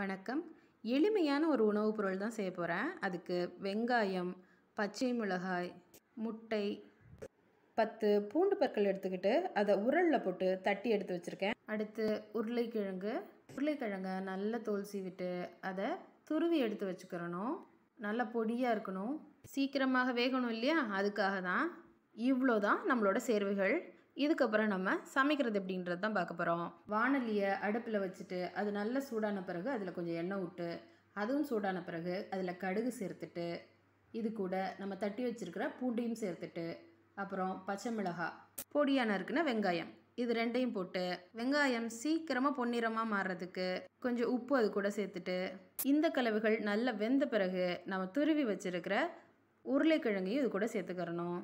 வணக்கம் எளிமையான ஒரு உணவுப் பொருள் தான் செய்ய போகிறேன் அதுக்கு வெங்காயம் பச்சை மிளகாய் முட்டை பத்து பூண்டு பற்கள் எடுத்துக்கிட்டு அதை உரலில் போட்டு தட்டி எடுத்து வச்சுருக்கேன் அடுத்து உருளைக்கிழங்கு உருளைக்கிழங்கை நல்லா தோல்சி விட்டு அதை துருவி எடுத்து வச்சுக்கிறணும் நல்லா பொடியாக இருக்கணும் சீக்கிரமாக வேகணும் இல்லையா அதுக்காக தான் இவ்வளோ தான் நம்மளோட சேர்வைகள் இதுக்கப்புறம் நம்ம சமைக்கிறது எப்படின்றது தான் பார்க்க போகிறோம் வானலியை அடுப்பில் வச்சுட்டு அது நல்லா சூடான பிறகு அதில் கொஞ்சம் எண்ணெய் விட்டு அதுவும் சூடான பிறகு அதில் கடுகு சேர்த்துட்டு இது கூட நம்ம தட்டி வச்சுருக்கிற பூண்டையும் சேர்த்துட்டு அப்புறம் பச்சை மிளகாய் பொடியான இருக்குன்னா வெங்காயம் இது ரெண்டையும் போட்டு வெங்காயம் சீக்கிரமாக பொன்னிறமாக மாறுறதுக்கு கொஞ்சம் உப்பு அது கூட சேர்த்துட்டு இந்த கலவுகள் நல்லா வெந்த பிறகு நம்ம துருவி வச்சுருக்கிற உருளைக்கிழங்கையும் இது கூட சேர்த்துக்கிறணும்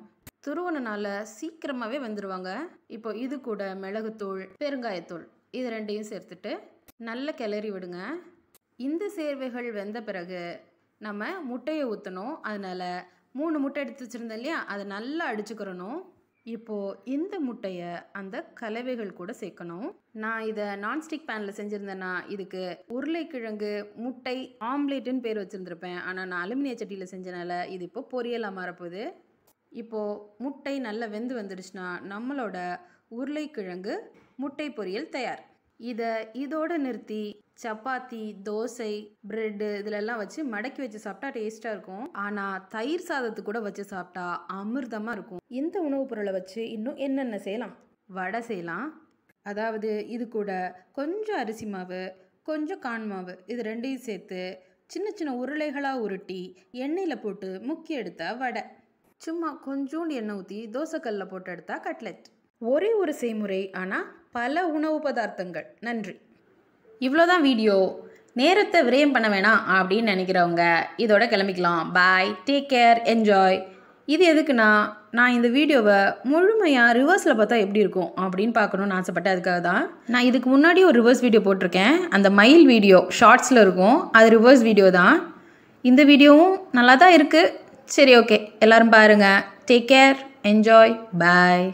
துருவனால சீக்கிரமாகவே வந்துடுவாங்க இப்போ இது கூட மிளகுத்தூள் பெருங்காயத்தூள் இது ரெண்டையும் சேர்த்துட்டு நல்ல கிளறி விடுங்க இந்த சேர்வைகள் வெந்த பிறகு நம்ம முட்டையை ஊற்றணும் அதனால் மூணு முட்டை எடுத்து வச்சுருந்தோம் இல்லையா அதை நல்லா அடிச்சுக்கிறணும் இப்போது இந்த முட்டையை அந்த கலவைகள் கூட சேர்க்கணும் நான் இதை நான்ஸ்டிக் பேனில் செஞ்சுருந்தேன்னா இதுக்கு உருளைக்கிழங்கு முட்டை ஆம்லேட்டுன்னு பேர் வச்சுருந்துருப்பேன் ஆனால் நான் அலுமினிய சட்டியில் செஞ்சனால இது இப்போ பொரியலாக மாறப்போகுது இப்போது முட்டை நல்லா வெந்து வந்துடுச்சுன்னா நம்மளோட உருளைக்கிழங்கு முட்டை பொரியல் தயார் இதை இதோடு நிறுத்தி சப்பாத்தி தோசை பிரெட்டு இதிலெல்லாம் வச்சு மடக்கி வச்சு சாப்பிட்டா டேஸ்ட்டாக இருக்கும் ஆனால் தயிர் சாதத்து கூட வச்சு சாப்பிட்டா அமிர்தமாக இருக்கும் இந்த உணவுப் பொருளை வச்சு இன்னும் என்னென்ன செய்யலாம் வடை செய்யலாம் அதாவது இது கூட கொஞ்சம் அரிசி மாவு கொஞ்சம் கான் மாவு இது ரெண்டையும் சேர்த்து சின்ன சின்ன உருளைகளாக உருட்டி எண்ணெயில் போட்டு முக்கி எடுத்த வடை சும்மா கொஞ்சோண்டு எண்ணெய் ஊற்றி தோசைக்கல்லில் போட்டு எடுத்தால் கட்லெட் ஒரே ஒரு செய்முறை ஆனால் பல உணவு பதார்த்தங்கள் நன்றி இவ்வளோதான் வீடியோ நேரத்தை விரயம் பண்ண வேணாம் அப்படின்னு நினைக்கிறவங்க இதோட கிளம்பிக்கலாம் பாய் டேக் கேர் என்ஜாய் இது எதுக்குன்னா நான் இந்த வீடியோவை முழுமையாக ரிவர்ஸில் பார்த்தா எப்படி இருக்கும் அப்படின்னு பார்க்கணுன்னு ஆசைப்பட்டேன் அதுக்காக தான் நான் இதுக்கு முன்னாடி ஒரு ரிவர்ஸ் வீடியோ போட்டிருக்கேன் அந்த மயில் வீடியோ ஷார்ட்ஸில் இருக்கும் அது ரிவர்ஸ் வீடியோ தான் இந்த வீடியோவும் நல்லா தான் இருக்குது சரி ஓகே எல்லோரும் பாருங்கள் டேக் கேர் என்ஜாய் பாய்